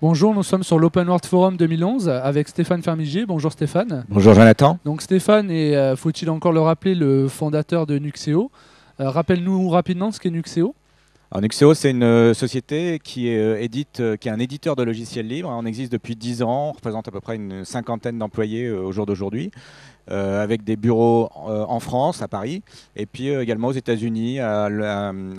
Bonjour, nous sommes sur l'Open World Forum 2011 avec Stéphane Fermigier. Bonjour Stéphane. Bonjour Jonathan. Donc Stéphane est, euh, faut-il encore le rappeler, le fondateur de Nuxeo. Euh, rappelle-nous rapidement ce qu'est Nuxeo. Alors Nuxeo, c'est une euh, société qui est, euh, édite, euh, qui est un éditeur de logiciels libres. On existe depuis 10 ans, on représente à peu près une cinquantaine d'employés au jour d'aujourd'hui, avec des bureaux en France, à Paris, et puis également aux États-Unis, à,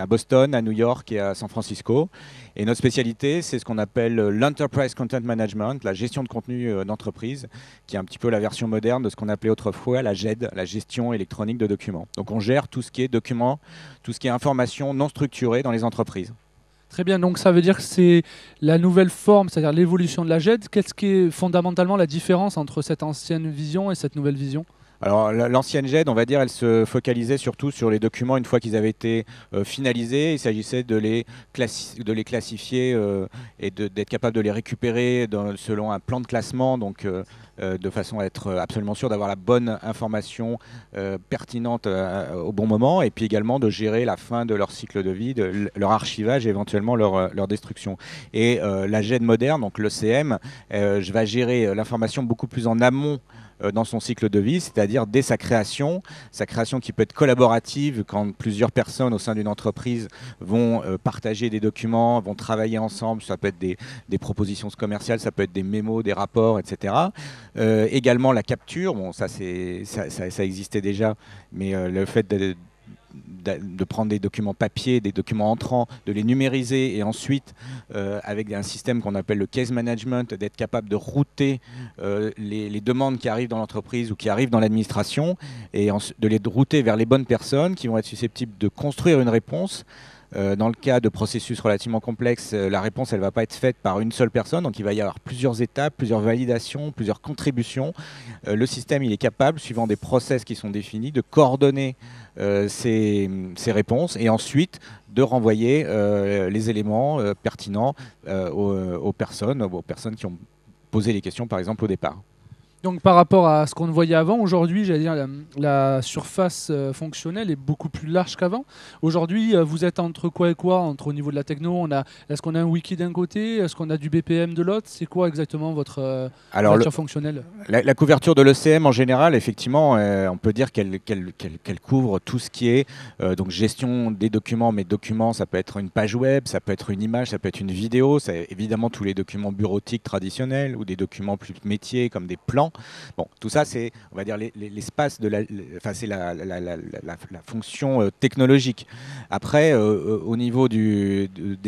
Boston, à New York et à San Francisco. Et notre spécialité, c'est ce qu'on appelle l'Enterprise Content Management, la gestion de contenu d'entreprise, qui est un petit peu la version moderne de ce qu'on appelait autrefois la GED, la gestion électronique de documents. Donc on gère tout ce qui est documents, tout ce qui est information non structurée dans les entreprises. Très bien, donc ça veut dire que c'est la nouvelle forme, c'est-à-dire l'évolution de la GED. Qu'est-ce qui est fondamentalement la différence entre cette ancienne vision et cette nouvelle vision alors l'ancienne GED, on va dire, elle se focalisait surtout sur les documents une fois qu'ils avaient été euh, finalisés. Il s'agissait de, les de les classifier euh, et d'être capable de les récupérer selon un plan de classement, donc euh, de façon à être absolument sûr d'avoir la bonne information pertinente au bon moment, et puis également de gérer la fin de leur cycle de vie, leur archivage et éventuellement leur, leur destruction. Et la GED moderne, donc l'ECM, va gérer l'information beaucoup plus en amont. Euh, dans son cycle de vie, c'est-à-dire dès sa création, sa création qui peut être collaborative quand plusieurs personnes au sein d'une entreprise vont euh, partager des documents, vont travailler ensemble, ça peut être des, propositions commerciales, ça peut être des mémos, des rapports, etc. Euh, également la capture, bon ça, ça existait déjà, mais le fait de, de prendre des documents papier, des documents entrants, de les numériser et ensuite, euh, avec un système qu'on appelle le case management, d'être capable de router euh, les, demandes qui arrivent dans l'entreprise ou qui arrivent dans l'administration et de les router vers les bonnes personnes qui vont être susceptibles de construire une réponse euh, dans le cas de processus relativement complexes, euh, la réponse, elle ne va pas être faite par une seule personne. Donc, il va y avoir plusieurs étapes, plusieurs validations, plusieurs contributions. Euh, le système, il est capable, suivant des process qui sont définis, de coordonner ces, réponses et ensuite de renvoyer les éléments pertinents aux, personnes, aux personnes qui ont posé les questions, par exemple, au départ. Donc par rapport à ce qu'on voyait avant, aujourd'hui, j'allais dire la, surface euh, fonctionnelle est beaucoup plus large qu'avant. Aujourd'hui, euh, vous êtes entre quoi et quoi Entre au niveau de la techno, on a est-ce qu'on a un wiki d'un côté, est-ce qu'on a du BPM de l'autre C'est quoi exactement votre couverture euh, fonctionnelle la, couverture de l'ECM en général, effectivement, on peut dire qu'elle couvre tout ce qui est donc gestion des documents. Mais documents, ça peut être une page web, ça peut être une image, ça peut être une vidéo, C'est évidemment tous les documents bureautiques traditionnels ou des documents plus métiers comme des plans. Bon, tout ça, c'est, on va dire, l'espace de la, enfin, c'est la, fonction euh, technologique. Après, euh, euh, au niveau des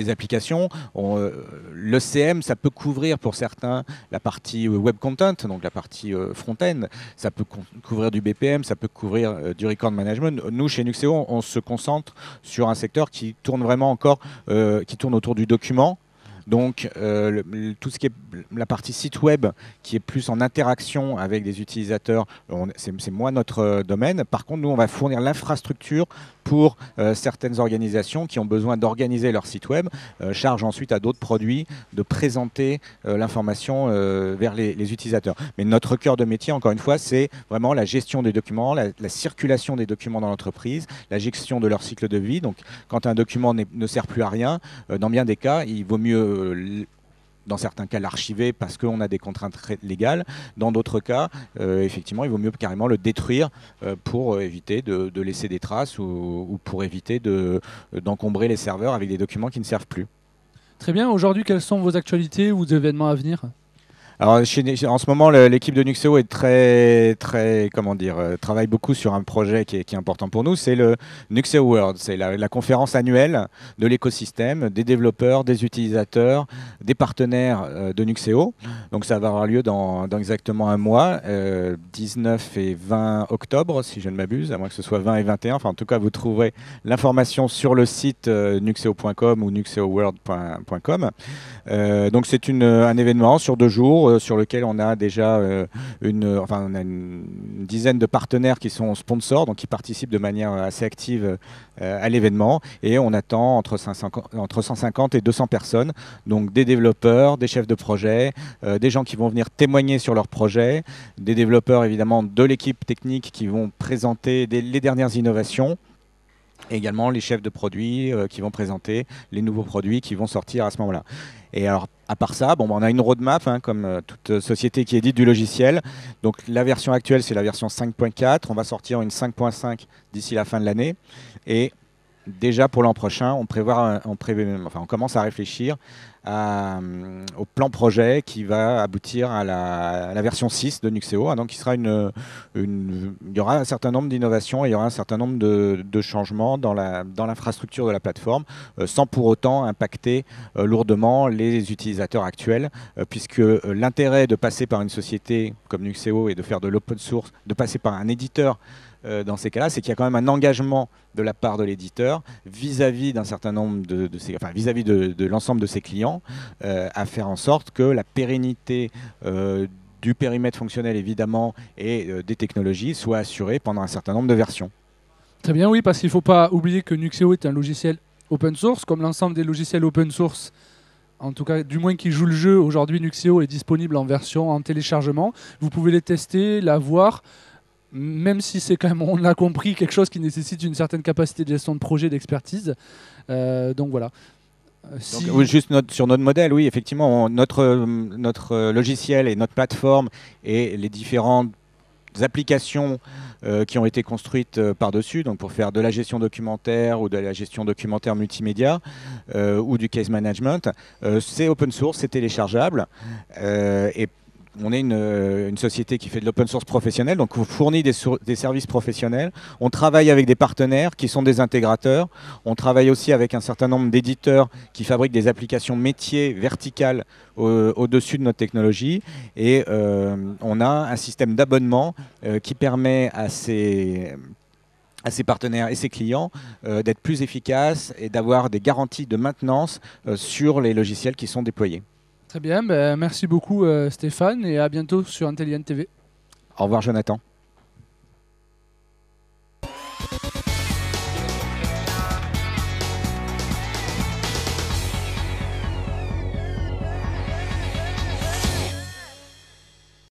applications, le ça peut couvrir pour certains la partie web content, donc la partie front-end. Ça peut couvrir du BPM, ça peut couvrir du record management. Nous, chez Nuxeo, on, se concentre sur un secteur qui tourne vraiment encore, qui tourne autour du document donc euh, tout ce qui est la partie site web qui est plus en interaction avec des utilisateurs, c'est moins notre euh, domaine. Par contre, nous, on va fournir l'infrastructure pour euh, certaines organisations qui ont besoin d'organiser leur site web, euh, charge ensuite à d'autres produits de présenter euh, l'information vers les, utilisateurs. Mais notre cœur de métier, encore une fois, c'est vraiment la gestion des documents, la, la circulation des documents dans l'entreprise, la gestion de leur cycle de vie. Donc quand un document ne sert plus à rien, dans bien des cas, il vaut mieux dans certains cas l'archiver parce qu'on a des contraintes légales. Dans d'autres cas, euh, effectivement, il vaut mieux carrément le détruire euh, pour euh, éviter de, laisser des traces ou, pour éviter d'encombrer les serveurs avec des documents qui ne servent plus. Très bien. Aujourd'hui, quelles sont vos actualités ou vos événements à venir alors, en ce moment, l'équipe de Nuxeo est très, très, comment dire, euh, travaille beaucoup sur un projet qui est, important pour nous. C'est le Nuxeo World. C'est la, conférence annuelle de l'écosystème, des développeurs, des utilisateurs, des partenaires euh, de Nuxeo. Donc, ça va avoir lieu dans, exactement un mois, 19 euh, et 20 octobre, si je ne m'abuse, à moins que ce soit 20 et 21. Enfin, en tout cas, vous trouverez l'information sur le site nuxeo.com ou nuxeoworld.com. Euh, donc, c'est un événement sur deux jours euh, sur lequel on a déjà euh, une, euh, une dizaine de partenaires qui sont sponsors, donc qui participent de manière assez active à l'événement. Et on attend entre 150, entre 150 et 200 personnes, donc des développeurs, des chefs de projet, des gens qui vont venir témoigner sur leur projet, des développeurs évidemment de l'équipe technique qui vont présenter les dernières innovations et également les chefs de produits euh, qui vont présenter les nouveaux produits qui vont sortir à ce moment-là. Et alors, à part ça, bon, on a une roadmap, hein, comme euh, toute société qui édite du logiciel. Donc la version actuelle, c'est la version 5.4. On va sortir une 5.5 d'ici la fin de l'année. Et déjà pour l'an prochain, on, prévoit, on, enfin, on commence à réfléchir euh, au plan projet qui va aboutir à la, version 6 de Nuxeo. Hein. donc il, sera une, y aura un certain nombre d'innovations et il y aura un certain nombre de, changements dans, l'infrastructure de la plateforme, euh, sans pour autant impacter euh, lourdement les utilisateurs actuels, puisque l'intérêt de passer par une société comme Nuxeo et de faire de l'open source, de passer par un éditeur, euh, dans ces cas-là, c'est qu'il y a quand même un engagement de la part de l'éditeur vis-à-vis d'un certain nombre de, enfin, vis-à-vis de, l'ensemble de ses clients, euh, à faire en sorte que la pérennité euh, du périmètre fonctionnel évidemment et des technologies soit assurée pendant un certain nombre de versions. Très bien, oui, parce qu'il ne faut pas oublier que Nuxeo est un logiciel open source, comme l'ensemble des logiciels open source en tout cas du moins qui joue le jeu. Aujourd'hui, Nuxeo est disponible en version en téléchargement. Vous pouvez les tester, la voir même si c'est quand même, on l'a compris, quelque chose qui nécessite une certaine capacité de gestion de projet, d'expertise. Euh, donc voilà. Euh, juste sur notre modèle, oui, effectivement, notre, euh, notre logiciel et notre plateforme et les différentes applications qui ont été construites par-dessus, donc pour faire de la gestion documentaire ou de la gestion documentaire multimédia ou du case management. c'est open source, c'est téléchargeable et on est euh, une, société qui fait de l'open source professionnel, donc on fournit des, services professionnels. On travaille avec des partenaires qui sont des intégrateurs. On travaille aussi avec un certain nombre d'éditeurs qui fabriquent des applications métiers verticales au-dessus de notre technologie. Et euh, on a un système d'abonnement euh, qui permet à ces ses partenaires et ses clients d'être plus efficaces et d'avoir des garanties de maintenance sur les logiciels qui sont déployés. Très bien, ben, merci beaucoup euh, Stéphane et à bientôt sur Intelligent TV. Au revoir Jonathan.